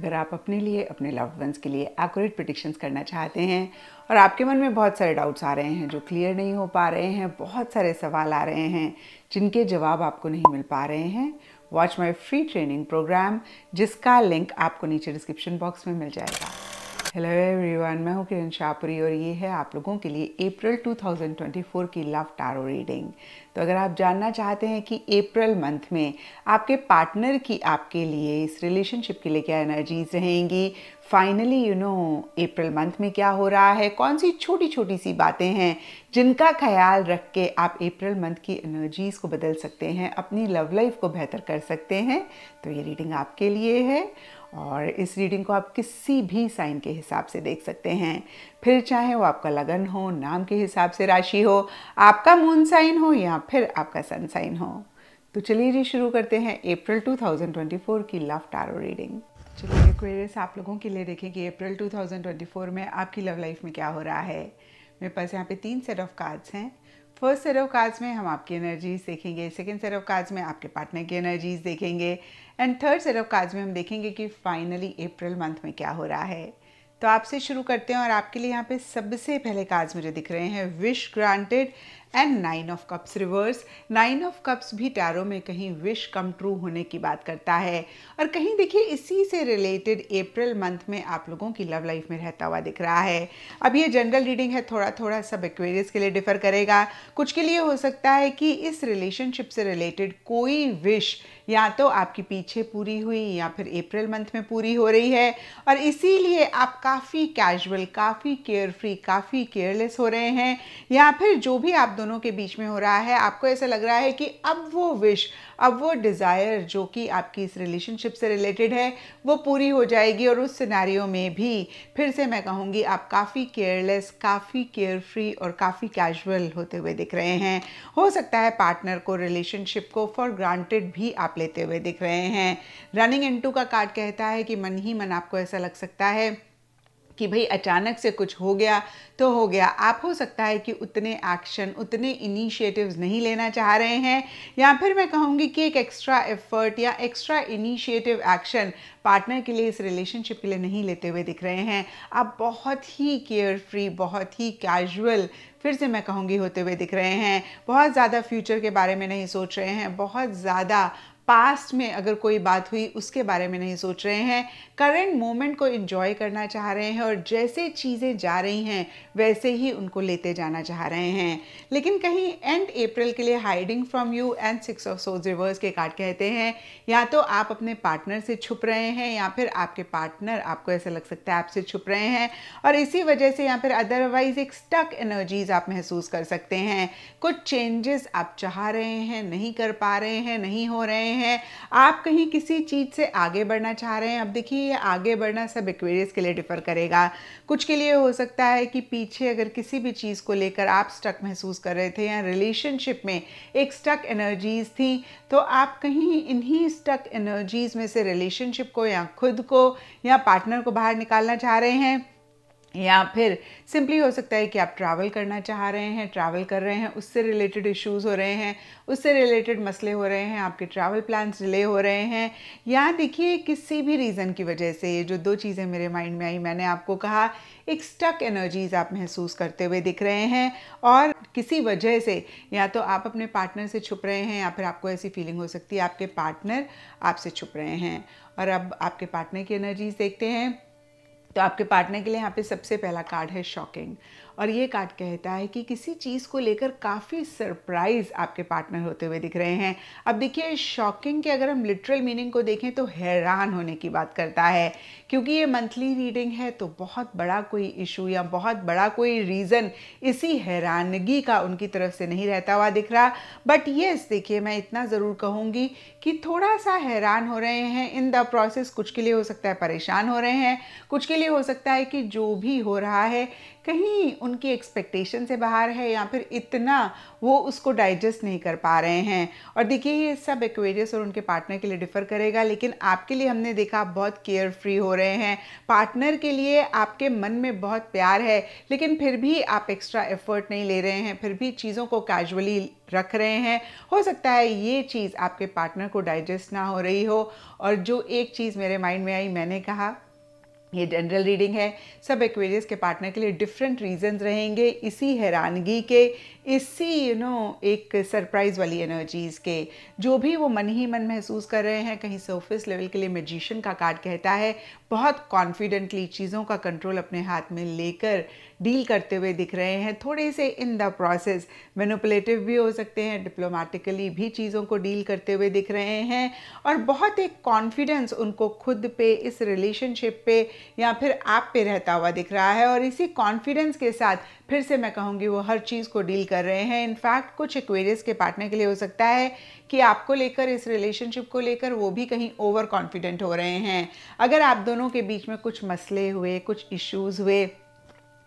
अगर आप अपने लिए अपने लव्ड वंस के लिए एक्यूरेट प्रडिक्शंस करना चाहते हैं और आपके मन में बहुत सारे डाउट्स आ रहे हैं जो क्लियर नहीं हो पा रहे हैं बहुत सारे सवाल आ रहे हैं जिनके जवाब आपको नहीं मिल पा रहे हैं watch my free training programme जिसका लिंक आपको नीचे डिस्क्रिप्शन बॉक्स में मिल जाएगा हेलो एवरीवन मैं हूं किरण शाहपुरी और ये है आप लोगों के लिए अप्रैल 2024 की लव टारो रीडिंग तो अगर आप जानना चाहते हैं कि अप्रैल मंथ में आपके पार्टनर की आपके लिए इस रिलेशनशिप के लिए क्या एनर्जीज रहेंगी finally you know April month में क्या हो रहा है कौन सी छोटी छोटी सी बातें हैं जिनका ख्याल रख के आप अप्रैल मंथ की एनर्जीज़ को बदल सकते हैं अपनी लव लाइफ को बेहतर कर सकते हैं तो ये रीडिंग आपके लिए है और इस रीडिंग को आप किसी भी साइन के हिसाब से देख सकते हैं फिर चाहे वो आपका लगन हो नाम के हिसाब से राशि हो आपका मून साइन हो या फिर आपका सन साइन हो तो चलिए जी शुरू करते हैं अप्रैल 2024 की लव टारो रीडिंग चलो ये क्वेरीस आप लोगों के लिए देखें कि अप्रैल 2024 में आपकी लव लाइफ में क्या हो रहा है मेरे पास यहाँ पे तीन सेट ऑफ कार्ड्स हैं फर्स्ट सेट ऑफ कार्ड्स में हम आपकी एनर्जीज देखेंगे सेकेंड सेट ऑफ कार्ड्स में आपके पार्टनर की एनर्जीज देखेंगे and third set of cards में हम देखेंगे कि फाइनली अप्रैल मंथ में क्या हो रहा है तो आपसे शुरू करते हैं और आपके लिए यहाँ पे सबसे पहले कार्ड्स मुझे दिख रहे हैं wish granted and nine of cups reverse nine of cups भी टैरो में कहीं विश कम ट्रू होने की बात करता है और कहीं देखिए इसी से रिलेटेड अप्रैल मंथ में आप लोगों की लव लाइफ में रहता हुआ दिख रहा है अब ये जनरल रीडिंग है थोड़ा थोड़ा सब एक्वेरियस के लिए डिफर करेगा कुछ के लिए हो सकता है कि इस रिलेशनशिप से रिलेटेड कोई विश या तो आपकी पीछे पूरी हुई या फिर अप्रैल मंथ में पूरी हो रही है और इसीलिए आप काफ़ी कैजुअल काफ़ी केयरफ्री काफ़ी केयरलेस हो रहे हैं या फिर जो भी आप दोनों के बीच में हो रहा है आपको ऐसा लग रहा है कि अब वो विश अब वो डिज़ायर जो कि आपकी इस रिलेशनशिप से रिलेटेड है वो पूरी हो जाएगी और उस सिनारियों में भी फिर से मैं कहूँगी आप काफ़ी केयरलेस काफ़ी केयर फ्री और काफ़ी कैजुअल होते हुए दिख रहे हैं हो सकता है पार्टनर को रिलेशनशिप को फॉर ग्रांटेड भी आप लेते हुए दिख रहे हैं रनिंग इन का कार्ड कहता है कि मन ही मन आपको ऐसा लग सकता है कि भाई अचानक से कुछ हो गया तो हो गया आप हो सकता है कि उतने एक्शन उतने इनिशिएटिव्स नहीं लेना चाह रहे हैं या फिर मैं कहूँगी कि एक एक्स्ट्रा एफर्ट या एक्स्ट्रा इनिशिएटिव एक्शन पार्टनर के लिए इस रिलेशनशिप के लिए नहीं लेते हुए दिख रहे हैं आप बहुत ही केयर फ्री बहुत ही कैजुअल फिर से मैं कहूँगी होते हुए दिख रहे हैं बहुत ज़्यादा फ्यूचर के बारे में नहीं सोच रहे हैं बहुत ज़्यादा पास्ट में अगर कोई बात हुई उसके बारे में नहीं सोच रहे हैं करेंट मोमेंट को इन्जॉय करना चाह रहे हैं और जैसे चीज़ें जा रही हैं वैसे ही उनको लेते जाना चाह रहे हैं लेकिन कहीं एंड अप्रैल के लिए hiding from you and six of सोज रिवर्स के कार्ड कहते हैं या तो आप अपने पार्टनर से छुप रहे हैं या फिर आपके पार्टनर आपको ऐसा लग सकता है आपसे छुप रहे हैं और इसी वजह से या फिर अदरवाइज एक स्टक एनर्जीज आप महसूस कर सकते हैं कुछ चेंजेस आप चाह रहे हैं नहीं कर पा रहे हैं नहीं हो रहे हैं हैं आप कहीं किसी चीज़ से आगे बढ़ना चाह रहे हैं अब देखिए ये आगे बढ़ना सब एक्वेरियस के लिए डिफ़र करेगा कुछ के लिए हो सकता है कि पीछे अगर किसी भी चीज़ को लेकर आप स्टक महसूस कर रहे थे या रिलेशनशिप में एक स्टक एनर्जीज़ थी तो आप कहीं इन्हीं स्टक एनर्जीज़ में से रिलेशनशिप को या खुद को या पार्टनर को बाहर निकालना चाह रहे हैं या फिर सिंपली हो सकता है कि आप ट्रैवल करना चाह रहे हैं ट्रैवल कर रहे हैं उससे रिलेटेड इश्यूज हो रहे हैं उससे रिलेटेड मसले हो रहे हैं आपके ट्रैवल प्लान्स डिले हो रहे हैं या देखिए किसी भी रीज़न की वजह से ये जो दो चीज़ें मेरे माइंड में आई मैंने आपको कहा एक स्टक एनर्जीज आप महसूस करते हुए दिख रहे हैं और किसी वजह से या तो आप अपने पार्टनर से छुप रहे हैं या फिर आपको ऐसी फीलिंग हो सकती है आपके पार्टनर आपसे छुप रहे हैं और अब आपके पार्टनर की एनर्जीज देखते हैं तो आपके पार्टनर के लिए यहाँ पे सबसे पहला कार्ड है शॉकिंग और ये कार्ड कहता है कि किसी चीज़ को लेकर काफ़ी सरप्राइज आपके पार्टनर होते हुए दिख रहे हैं अब देखिए शॉकिंग के अगर हम लिटरल मीनिंग को देखें तो हैरान होने की बात करता है क्योंकि ये मंथली रीडिंग है तो बहुत बड़ा कोई इशू या बहुत बड़ा कोई रीज़न इसी हैरानगी का उनकी तरफ से नहीं रहता हुआ दिख रहा बट येस देखिए मैं इतना ज़रूर कहूँगी कि थोड़ा सा हैरान हो रहे हैं इन द प्रोसेस कुछ के लिए हो सकता है परेशान हो रहे हैं कुछ के लिए हो सकता है कि जो भी हो रहा है कहीं उनकी एक्सपेक्टेशन से बाहर है या फिर इतना वो उसको डाइजेस्ट नहीं कर पा रहे हैं और देखिए ये सब एक्वेरियस और उनके पार्टनर के लिए डिफ़र करेगा लेकिन आपके लिए हमने देखा आप बहुत केयर फ्री हो रहे हैं पार्टनर के लिए आपके मन में बहुत प्यार है लेकिन फिर भी आप एक्स्ट्रा एफर्ट नहीं ले रहे हैं फिर भी चीज़ों को कैजुअली रख रहे हैं हो सकता है ये चीज़ आपके पार्टनर को डाइजेस्ट ना हो रही हो और जो एक चीज़ मेरे माइंड में आई मैंने कहा ये जनरल रीडिंग है सब एक्वेरियस के पार्टनर के लिए डिफरेंट रीजंस रहेंगे इसी हैरानगी के इसी यू नो एक सरप्राइज वाली एनर्जीज के जो भी वो मन ही मन महसूस कर रहे हैं कहीं सरफेस लेवल के लिए मेजिशियन का कार्ड कहता है बहुत कॉन्फिडेंटली चीज़ों का कंट्रोल अपने हाथ में लेकर डील करते हुए दिख रहे हैं थोड़े से इन द प्रोसेस मेनोपलेटिव भी हो सकते हैं डिप्लोमेटिकली भी चीज़ों को डील करते हुए दिख रहे हैं और बहुत एक कॉन्फिडेंस उनको खुद पे इस रिलेशनशिप पे या फिर आप पे रहता हुआ दिख रहा है और इसी कॉन्फिडेंस के साथ फिर से मैं कहूँगी वो हर चीज़ को डील कर रहे हैं इनफैक्ट कुछ एक्वेरियस के पार्टनर के लिए हो सकता है कि आपको लेकर इस रिलेशनशिप को लेकर वो भी कहीं ओवर कॉन्फिडेंट हो रहे हैं अगर आप दोनों के बीच में कुछ मसले हुए कुछ इश्यूज़ हुए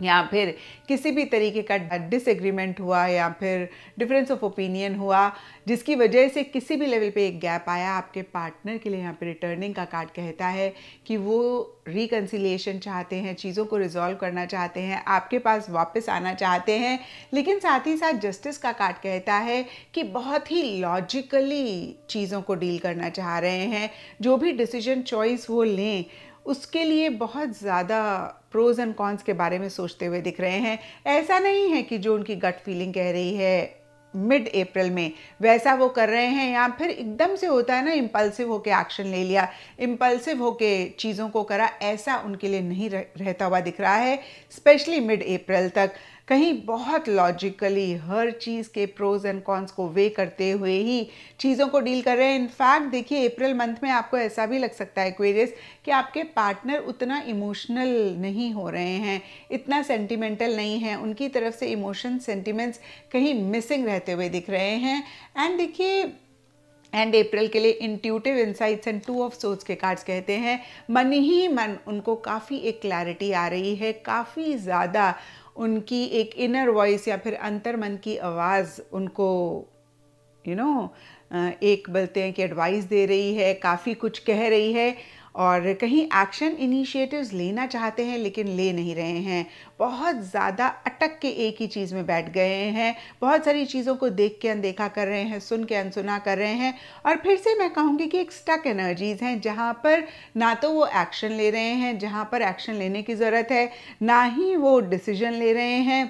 या फिर किसी भी तरीके का डिसएग्रीमेंट हुआ या फिर डिफरेंस ऑफ ओपिनियन हुआ जिसकी वजह से किसी भी लेवल पे एक गैप आया आपके पार्टनर के लिए यहाँ पे रिटर्निंग का कार्ड कहता है कि वो रिकन्सिलिएशन चाहते हैं चीज़ों को रिजॉल्व करना चाहते हैं आपके पास वापस आना चाहते हैं लेकिन साथ ही साथ जस्टिस का कार्ड कहता है कि बहुत ही लॉजिकली चीज़ों को डील करना चाह रहे हैं जो भी डिसीजन चॉइस वो लें उसके लिए बहुत ज़्यादा प्रोज एंड कॉन्स के बारे में सोचते हुए दिख रहे हैं ऐसा नहीं है कि जो उनकी गट फीलिंग कह रही है मिड अप्रैल में वैसा वो कर रहे हैं या फिर एकदम से होता है ना इम्पल्सिव होके एक्शन ले लिया इम्पल्सिव होके चीज़ों को करा ऐसा उनके लिए नहीं रहता हुआ दिख रहा है स्पेशली मिड अप्रैल तक कहीं बहुत लॉजिकली हर चीज़ के प्रोज एंड कॉन्स को वे करते हुए ही चीज़ों को डील कर रहे हैं इनफैक्ट देखिए अप्रैल मंथ में आपको ऐसा भी लग सकता है क्वेरियस कि आपके पार्टनर उतना इमोशनल नहीं हो रहे हैं इतना सेंटिमेंटल नहीं है उनकी तरफ से इमोशन सेंटिमेंट्स कहीं मिसिंग रहते हुए दिख रहे हैं एंड देखिए एंड अप्रैल के लिए intuitive insights and two of सोच के कार्ड्स कहते हैं मन ही मन उनको काफ़ी एक क्लैरिटी आ रही है काफ़ी ज़्यादा उनकी एक इनर वॉइस या फिर अंतर मन की आवाज़ उनको यू you नो know, एक बोलते हैं कि एडवाइस दे रही है काफ़ी कुछ कह रही है और कहीं एक्शन इनिशिएटिव्स लेना चाहते हैं लेकिन ले नहीं रहे हैं बहुत ज़्यादा अटक के एक ही चीज़ में बैठ गए हैं बहुत सारी चीज़ों को देख के अनदेखा कर रहे हैं सुन के अनसुना कर रहे हैं और फिर से मैं कहूँगी कि एक स्टक एनर्जीज़ हैं जहाँ पर ना तो वो एक्शन ले रहे हैं जहाँ पर एक्शन लेने की ज़रूरत है ना ही वो डिसीजन ले रहे हैं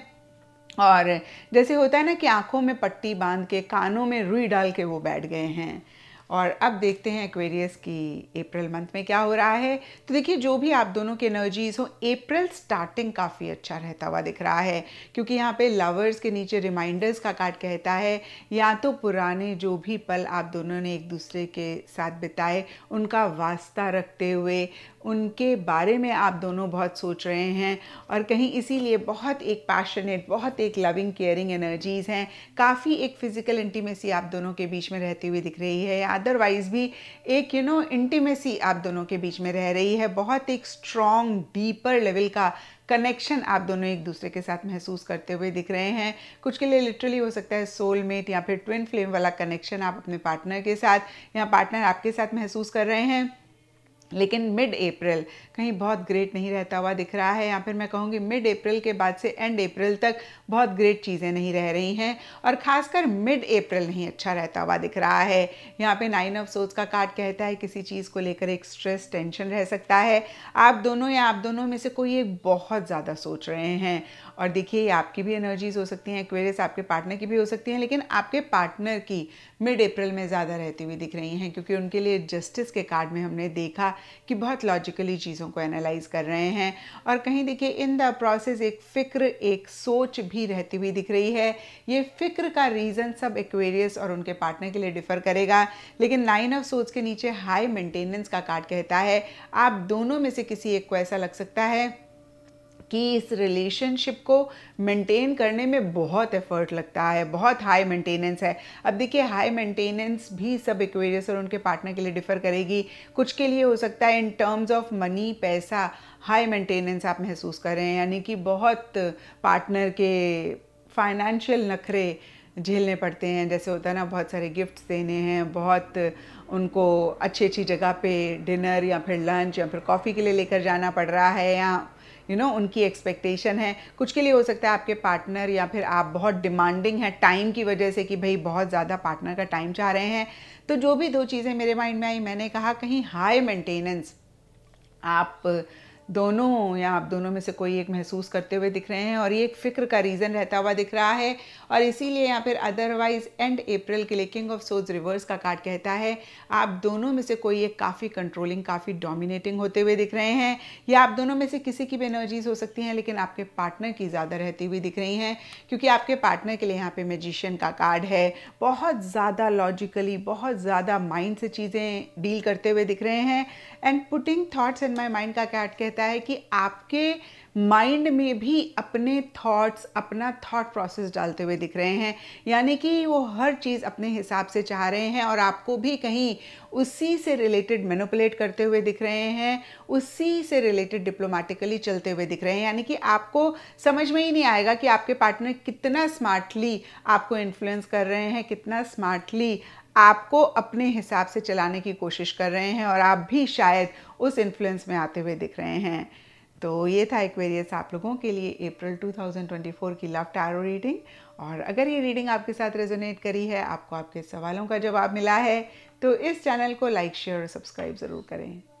और जैसे होता है ना कि आंखों में पट्टी बांध के कानों में रुई डाल के वो बैठ गए हैं और अब देखते हैं एक्वेरियस की अप्रैल मंथ में क्या हो रहा है तो देखिए जो भी आप दोनों के एनर्जीज हो अप्रैल स्टार्टिंग काफ़ी अच्छा रहता हुआ दिख रहा है क्योंकि यहाँ पे लवर्स के नीचे रिमाइंडर्स का कार्ड कहता है या तो पुराने जो भी पल आप दोनों ने एक दूसरे के साथ बिताए उनका वास्ता रखते हुए उनके बारे में आप दोनों बहुत सोच रहे हैं और कहीं इसीलिए बहुत एक पैशनेट बहुत एक लविंग केयरिंग एनर्जीज़ हैं काफ़ी एक फ़िज़िकल इंटीमेसी आप दोनों के बीच में रहती हुई दिख रही है अदरवाइज़ भी एक यू नो इंटीमेसी आप दोनों के बीच में रह रही है बहुत एक स्ट्रॉन्ग डीपर लेवल का कनेक्शन आप दोनों एक दूसरे के साथ महसूस करते हुए दिख रहे हैं कुछ के लिए लिटरली हो सकता है सोलमेट या फिर ट्विन फ्लेम वाला कनेक्शन आप अपने पार्टनर के साथ या पार्टनर आपके साथ महसूस कर रहे हैं लेकिन मिड अप्रैल कहीं बहुत ग्रेट नहीं रहता हुआ दिख रहा है या फिर मैं कहूँगी मिड अप्रैल के बाद से एंड अप्रैल तक बहुत ग्रेट चीज़ें नहीं रह रही हैं और ख़ासकर मिड अप्रैल नहीं अच्छा रहता हुआ दिख रहा है यहाँ पे नाइन ऑफ सोच का कार्ड कहता है किसी चीज़ को लेकर एक स्ट्रेस टेंशन रह सकता है आप दोनों या आप दोनों में से कोई एक बहुत ज़्यादा सोच रहे हैं और देखिए आपकी भी एनर्जीज हो सकती हैं क्वेरियस आपके पार्टनर की भी हो सकती हैं लेकिन आपके पार्टनर की मिड अप्रैल में ज़्यादा रहती हुई दिख रही हैं क्योंकि उनके लिए जस्टिस के कार्ड में हमने देखा कि बहुत लॉजिकली चीज़ों को एनालाइज कर रहे हैं और कहीं देखिए इन द प्रोसेस एक फ़िक्र एक सोच भी रहती हुई दिख रही है ये फ़िक्र का रीज़न सब एक्वेरियस और उनके पार्टनर के लिए डिफ़र करेगा लेकिन लाइन ऑफ सोच के नीचे हाई मेंटेनेंस का कार्ड कहता है आप दोनों में से किसी एक को ऐसा लग सकता है कि इस रिलेशनशिप को मेंटेन करने में बहुत एफर्ट लगता है बहुत हाई मेंटेनेंस है अब देखिए हाई मेंटेनेंस भी सब इक्वेरियस और उनके पार्टनर के लिए डिफ़र करेगी कुछ के लिए हो सकता है इन टर्म्स ऑफ मनी पैसा हाई मेंटेनेंस आप महसूस कर रहे हैं यानी कि बहुत पार्टनर के फाइनेंशियल नखरे झेलने पड़ते हैं जैसे होता है ना बहुत सारे गिफ्ट्स देने हैं बहुत उनको अच्छी अच्छी जगह पे डिनर या फिर लंच या फिर कॉफ़ी के लिए लेकर जाना पड़ रहा है या यू नो उनकी एक्सपेक्टेशन है कुछ के लिए हो सकता है आपके पार्टनर या फिर आप बहुत डिमांडिंग हैं टाइम की वजह से कि भाई बहुत ज़्यादा पार्टनर का टाइम चाह रहे हैं तो जो भी दो चीज़ें मेरे माइंड में आई मैंने कहा कहीं हाई मेंटेनेंस आप दोनों या आप दोनों में से कोई एक महसूस करते हुए दिख रहे हैं और ये एक फ़िक्र का रीज़न रहता हुआ दिख रहा है और इसीलिए या फिर अदरवाइज एंड अप्रैल के लिए किंग ऑफ सोज रिवर्स का कार्ड कहता है आप दोनों में से कोई एक काफ़ी कंट्रोलिंग काफ़ी डोमिनेटिंग होते हुए दिख रहे हैं या आप दोनों में से किसी की भी एनर्जीज हो सकती हैं लेकिन आपके पार्टनर की ज़्यादा रहती हुई दिख रही हैं क्योंकि आपके पार्टनर के लिए यहाँ पे मेजिशियन का कार्ड है बहुत ज़्यादा लॉजिकली बहुत ज़्यादा माइंड से चीज़ें डील करते हुए दिख रहे हैं and putting thoughts in my mind का कार्ड कहते कहता है कि आपके माइंड में भी अपने थॉट्स अपना थॉट प्रोसेस डालते हुए दिख रहे हैं यानी कि वो हर चीज़ अपने हिसाब से चाह रहे हैं और आपको भी कहीं उसी से रिलेटेड मैनुपलेट करते हुए दिख रहे हैं उसी से रिलेटेड डिप्लोमेटिकली चलते हुए दिख रहे हैं यानी कि आपको समझ में ही नहीं आएगा कि आपके पार्टनर कितना स्मार्टली आपको इन्फ्लुएंस कर रहे हैं कितना स्मार्टली आपको अपने हिसाब से चलाने की कोशिश कर रहे हैं और आप भी शायद उस इन्फ्लुएंस में आते हुए दिख रहे हैं तो ये था एक्वेरियस आप लोगों के लिए अप्रैल 2024 की लव टैरो रीडिंग और अगर ये रीडिंग आपके साथ रेजोनेट करी है आपको आपके सवालों का जवाब मिला है तो इस चैनल को लाइक शेयर और सब्सक्राइब ज़रूर करें